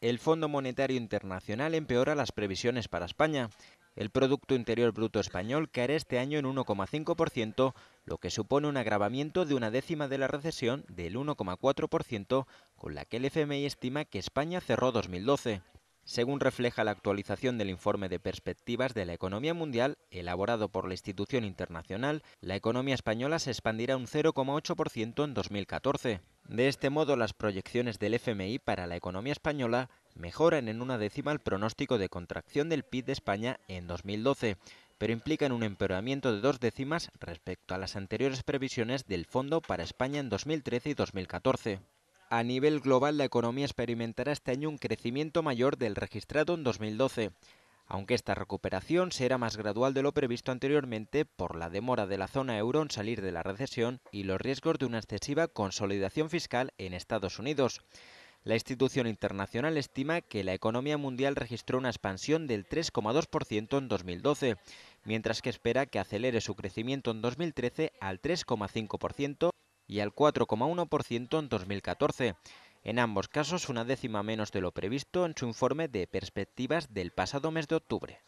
el Fondo Monetario Internacional empeora las previsiones para España. El Producto Interior Bruto español caerá este año en 1,5%, lo que supone un agravamiento de una décima de la recesión del 1,4% con la que el FMI estima que España cerró 2012 según refleja la actualización del informe de perspectivas de la economía mundial elaborado por la institución internacional, la economía española se expandirá un 0,8% en 2014. De este modo, las proyecciones del FMI para la economía española mejoran en una décima el pronóstico de contracción del PIB de España en 2012, pero implican un empeoramiento de dos décimas respecto a las anteriores previsiones del Fondo para España en 2013 y 2014. A nivel global, la economía experimentará este año un crecimiento mayor del registrado en 2012, aunque esta recuperación será más gradual de lo previsto anteriormente por la demora de la zona euro en salir de la recesión y los riesgos de una excesiva consolidación fiscal en Estados Unidos. La institución internacional estima que la economía mundial registró una expansión del 3,2% en 2012, mientras que espera que acelere su crecimiento en 2013 al 3,5% y al 4,1% en 2014. En ambos casos, una décima menos de lo previsto en su informe de perspectivas del pasado mes de octubre.